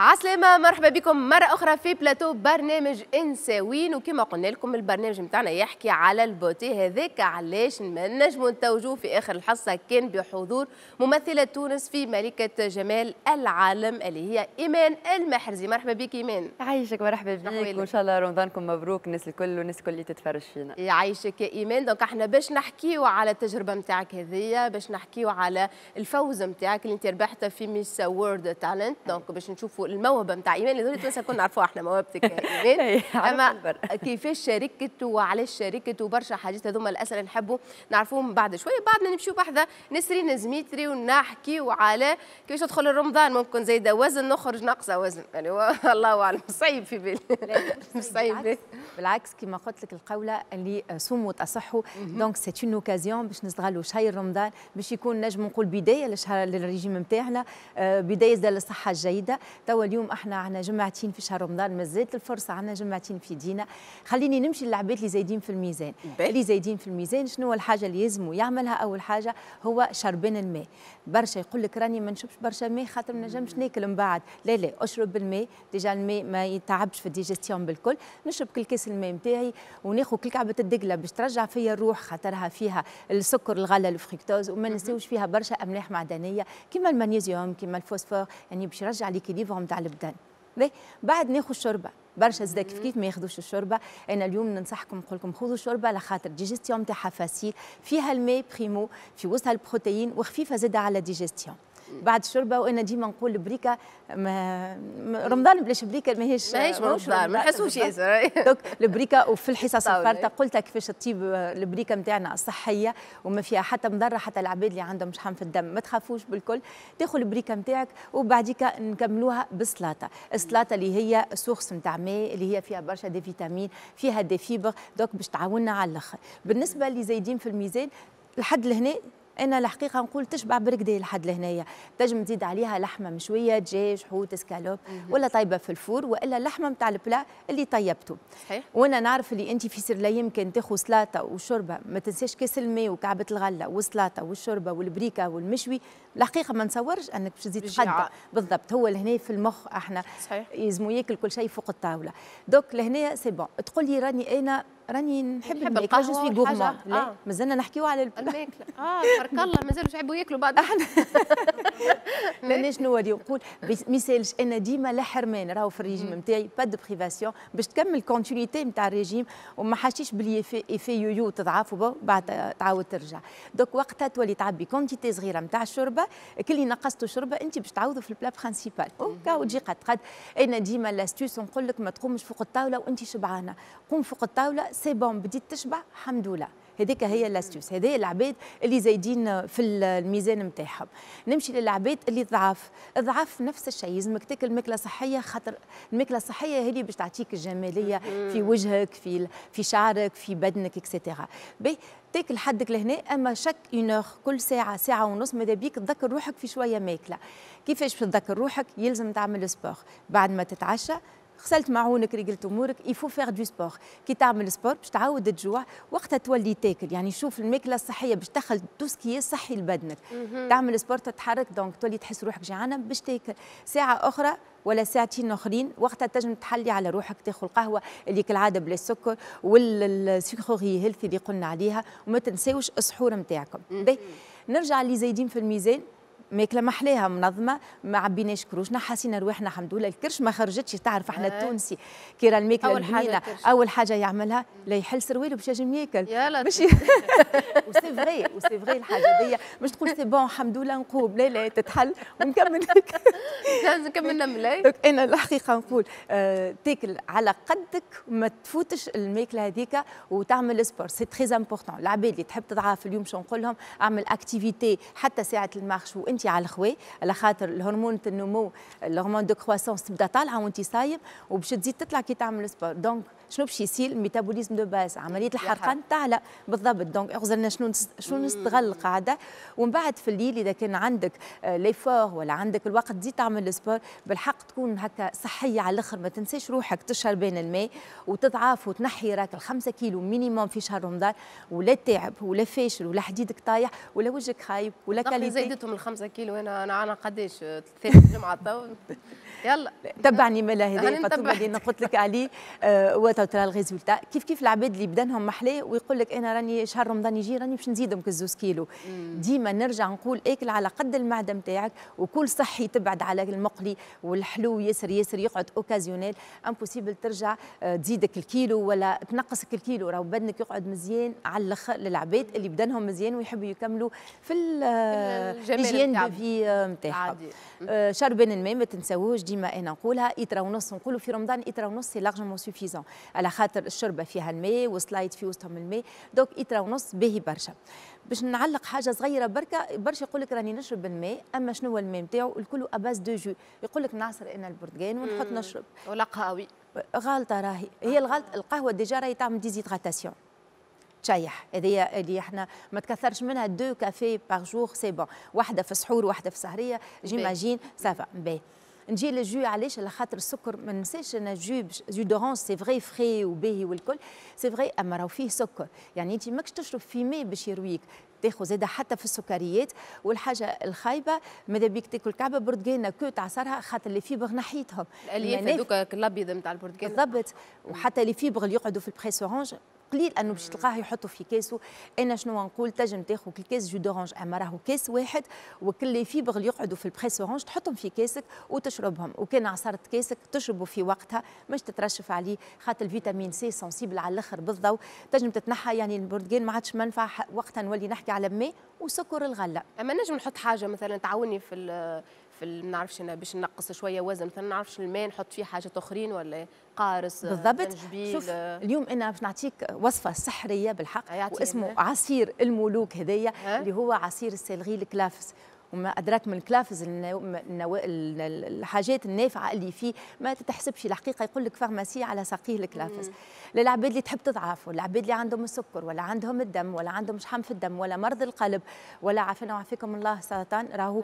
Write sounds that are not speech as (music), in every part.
عسلامة مرحبا بكم مرة أخرى في بلاتو برنامج إنساوين وكما قلنا لكم البرنامج متاعنا يحكي على البوتي هذاك علاش ما نجمو نتوجوه في آخر الحصة كان بحضور ممثلة تونس في ملكة جمال العالم اللي هي إيمان المحرزي مرحبا بك إيمان يعيشك مرحبا بك وإن شاء الله رمضانكم مبروك الناس الكل والناس الكل اللي تتفرج فينا يعيشك يا إيمان دونك احنا باش نحكيو على التجربة نتاعك هذيا باش نحكيو على الفوز نتاعك اللي أنت ربحته في ميس وورد تالنت دونك باش نشوفوا الموهبه نتاع ايمان اللي دول التوانسه كنا نعرفوها احنا موهبتك ايمان (laughs) إيه، اما كيفاش شاركت وعلاش شاركت وبرشا حاجات هذوما الاسئله نحبوا نعرفوهم بعد شويه بعد ما نمشيو بحذا نسرين زميتري ونحكي وعلى كيفاش ندخل رمضان ممكن زايده وزن نخرج ناقصه وزن يعني (laughs) الله اعلم صعيب في بالي (laughs) صعيب بالعكس كما قلت لك القوله اللي صوموا تصحوا دونك سي اون اوكازيون باش نستغلوا شهر رمضان باش يكون نجم نقول بدايه للريجيم نتاعنا آه، بدايه للصحه الجيده واليوم احنا عنا جمعتين في شهر رمضان مازالت الفرصه عنا جمعتين في دينا خليني نمشي للعباد اللي زايدين في الميزان اللي زايدين في الميزان شنو هو الحاجه اللي يلزموا يعملها اول حاجه هو شربان الماء برشا يقول لك راني ما نشربش برشا ماء خاطر ما نجمش ناكل من بعد لا لا اشرب الماء ديجا الماء ما يتعبش في الديجستيون بالكل نشرب كل كاس الماء نتاعي وناخذ كل كعبه الدقله باش ترجع فيا الروح خاطرها فيها السكر الغله الفريكتوز وما نساوش فيها برشا املاح معدنيه كما المغنيزيوم كما الفوسفور يعني باش يرجع ليكيليبر الطعم تاع البدن بعد ناخذ شوربه برشا زاد كيف كيف ما ياخذوش الشوربه انا اليوم ننصحكم نقول لكم خذوا الشوربه لخاطر ديجيستيون تاعها فاسيل فيها الماء بريمو في وسطها البروتين وخفيفه زاده على ديجيستيون بعد الشربه وانا ديما نقول بريكه ما رمضان بلاش بريكه ماهيش ماهيش رمضان ما نحسوش ياسر (laughs) دوك البريكه وفي الحصص الفارته قلت كيفاش تطيب البريكه نتاعنا صحيه وما فيها حتى مضره حتى العباد اللي عندهم شحم في الدم ما تخافوش بالكل تاخذ البريكه نتاعك وبعديك نكملوها بالسلاطه السلاطه اللي هي سورس نتاع ماء اللي هي فيها برشا دي فيتامين فيها دي فيبر دوك باش تعاوننا على الاخر بالنسبه اللي زايدين في الميزان لحد لهنا انا الحقيقه نقول تشبع بركدي لحد لهنايا تنجم تزيد عليها لحمه مشويه دجاج حوت سكالوب ولا طيبه في الفور والا لحمه نتاع البلا اللي طيبته صحيح وانا نعرف اللي انت في سر لا يمكن تاخذ سلاطه وشوربه ما تنساش كاس الماء وكعبه الغله والسلاطه والشوربه والبريكه والمشوي الحقيقه ما نصورش انك باش تزيد تقدر بالضبط هو لهنا في المخ احنا يلزموا ياكل كل شيء فوق الطاوله دوك لهنا سي بون تقول لي راني انا راني نحب الماكله جوست في قهمه لا آه. مازلنا نحكيو على الماكله (laughs) اه تبارك الله مازالوا يحبوا ياكلوا بعض احنا ماناش نوري نقول ما يسالش انا ديما لا حرمان راهو في الريجيم نتاعي با دو بريفاسيون باش تكمل كونتينيتي نتاع الريجيم وما حاشيش بلي في يويو تضعف وبعد تعاود ترجع دوك وقتها تولي تعبي كونتيتي صغيره نتاع الشوربه كلي نقصتوا شوربه انت باش تعوضوا في البلا برانسيبال اوكا وتجي قد قد انا ديما لاستيس نقول لك ما تقومش فوق الطاوله وانت شبعانه قوم فوق الطاوله سي بون بديت تشبع الحمد لله هذيك هي لاستيوس هذايا العباد اللي زايدين في الميزان نتاعهم نمشي للعباد اللي ضعاف ضعاف نفس الشيء لازمك تاكل ماكله صحيه خاطر الماكله الصحيه هي اللي باش تعطيك الجماليه في وجهك في في شعرك في بدنك اكسيتيرا بي تاكل حدك لهنا اما شك اون كل ساعه ساعه ونص ماذا بيك تذكر روحك في شويه ماكله كيفاش تذكر روحك يلزم تعمل سبور بعد ما تتعشى غسلت معونك رجلت امورك يفو فيغ دو سبور كي تعمل سبور باش تعاود تجوع وقتها تولي تاكل يعني شوف الماكله الصحيه باش تدخل تو سكي صحي لبدنك تعمل سبور تتحرك دونك تولي تحس روحك جعانه باش تاكل ساعه اخرى ولا ساعتين اخرين وقتها تنجم تحلي على روحك تاخذ القهوه اللي كالعاده بلا سكر والسكري هيلثي اللي قلنا عليها وما تنساوش السحور نتاعكم نرجع اللي زايدين في الميزان ماكله احلاها منظمه ما عبيناش كروشنا حاسين رواحنا الحمد لله الكرش ما خرجتش تعرف احنا آه. التونسي كي راه الماكله اول حاجه اول حاجه يعملها لا يحل سرويله باش يجم ياكل مش وسي فري وسي فري الحاجه دي مش تقول سي بون الحمد لله نقوم لا لا تتحل ونكمل (laughs) نكمل ملاي انا الحقيقه نقول آه تاكل على قدك ما تفوتش الماكله هذيك وتعمل سبور سي تري امبورتون العباد اللي تحب في اليوم شنو نقول لهم اعمل اكتيفيتي حتى ساعه المارش وانت انت على الخوي على خاطر الهرمون النمو الهرمون دو كرواسونس تبدا طالعه وانت صايم وباش تزيد تطلع كي تعمل سبور دونك شنو باش يصير الميتابوليزم دو باس عمليه الحرقان تعلى بالضبط دونك غزرنا شنو شنو نستغل القاعده ومن بعد في الليل اذا كان عندك آه، ليفور ولا عندك الوقت تزيد تعمل السبور بالحق تكون هكا صحيه على الاخر ما تنساش روحك تشهر بين الماء وتضعف وتنحي راك الخمسة كيلو مينيموم في شهر رمضان ولا تعب ولا فاشل ولا حديدك طايح ولا وجهك خايب ولا كاليتي زادتهم الخمسة كيلو هنا انا انا قداش ثلاث جمعه تو (laughs) يلا تبعني ملا هذايا فاطمه اللي انا قلت لك عليه آه، وتو ترى الريزولتا كيف كيف العباد اللي بدنهم محلاه ويقول لك انا راني شهر رمضان يجي راني باش نزيدهم كزوز كيلو ديما نرجع نقول اكل على قد المعده نتاعك وكل صحي تبعد على المقلي والحلو ياسر ياسر يقعد اوكازيونيل امبوسيبل ترجع آه، تزيدك الكيلو ولا تنقصك الكيلو راهو بدنك يقعد مزيان على الاخر للعباد اللي بدنهم مزيان ويحبوا يكملوا في آه، الجمال التعبيه نتاعها آه الماء ما تنساوهوش ديما انا نقولها ايترا ونص نقولوا في رمضان ايترا ونص سي لارجمون سوفيزون على خاطر الشربه فيها الماء وسلايد في وسطهم الماء دوك ايترا ونص باهي برشا باش نعلق حاجه صغيره بركه برشا يقول لك راني نشرب الماء اما شنو هو الماء نتاعو الكل اباز دو جو يقول لك نعصر انا البرتقال ونحط نشرب ولا قهوي غالطه راهي هي الغلط القهوه ديجا راهي تعمل ديزيدغاتاسيون تشيح هذه اللي احنا ما تكثرش منها دو كافي باغ جور سي بون واحده في السحور واحده في السهريه جيماجين سافا باهي نجي للجو علاش على خاطر السكر ما ننساش ان جو جو دورونس سي فغي فري وباهي والكل سي فغي اما راهو فيه سكر يعني انت ماكش تشرب في ماء باش يرويك تاخذ زاده حتى في السكريات والحاجه الخايبه ماذا بيك تاكل كعبه برتقانه كو تعصرها خاطر لي فيبر ناحيتهم الالياف هذوك الابيض نتاع البرتقال بالضبط وحتى لي فيبر اللي يقعدوا في البريس اورانج قليل انه باش تلقاه يحطوا في كاسه انا شنو نقول تنجم تاخذ الكاس جو دورانج اما راهو كاس واحد وكل اللي فيه اللي يقعدوا في البريس اورانج تحطهم في كاسك وتشربهم وكان عصرت كاسك تشربه في وقتها مش تترشف عليه خاطر الفيتامين سي سنسيبل على الاخر بالضوء تنجم تتنحى يعني البرتقال ما عادش منفع وقتها نولي نحكي على ماء وسكر الغله اما نجم نحط حاجه مثلا تعاوني في في ما نعرفش انا باش نقص شويه وزن مثلا ما نعرفش الماء نحط فيه حاجات اخرين ولا قارص آه، بالضبط شوف آه. اليوم انا باش نعطيك وصفه سحريه بالحق آه، واسمه عصير الملوك هذايا اللي هو عصير السلغي الكلافس وما أدراك من الكلافز النو... الحاجات النافعة اللي فيه ما تتحسبش الحقيقة يقول لك فارماسي على ساقيه الكلافز للعباد اللي تحب تضعف والعباد اللي عندهم السكر ولا عندهم الدم ولا عندهم شحم في الدم ولا مرض القلب ولا عافانا وعافيكم الله سرطان راهو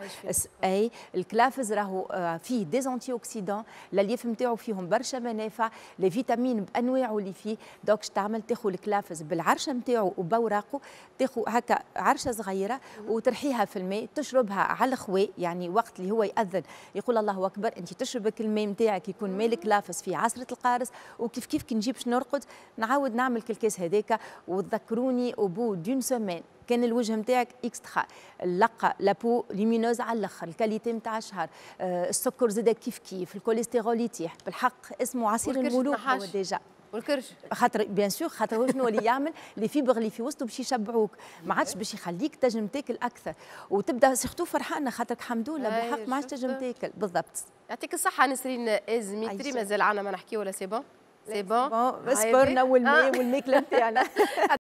اي الكلافز راهو آه، فيه ديزونتي اوكسيدون الالياف نتاعو فيهم برشا منافع لي فيتامين بانواعه اللي فيه دوك تعمل تاخذ الكلافز بالعرشه نتاعو وبوراقه تاخذ هكا عرشه صغيره وترحيها في الماء تشربها يشربها على الخوي يعني وقت اللي هو يأذن يقول الله أكبر أنت تشربك الماء نتاعك يكون مالك لافس في عصرة القارص وكيف كيف كي نجيب نرقد نعاود نعمل الكاس هذاك وتذكروني أبو دون سمان كان الوجه نتاعك اكسترا اللقه لابو ليمينوز على الاخر الكاليتي نتاع الشهر آه، السكر زاد كيف كيف الكوليسترول يتيح بالحق اسمه عصير الملوك هو ديجا والكرش خاطر بيان سور خاطر شنو اللي يعمل (laughs) لي فيبر اللي في وسطه باش يشبعوك ما عادش باش يخليك تنجم تاكل اكثر وتبدا سيرتو فرحانه خاطرك الحمد لله بالحق ما عادش تنجم تاكل بالضبط يعطيك الصحه نسرين ازمي تري مازال عنا ما نحكي ولا سي بون سي بون صبرنا والماء والماكله نتاعنا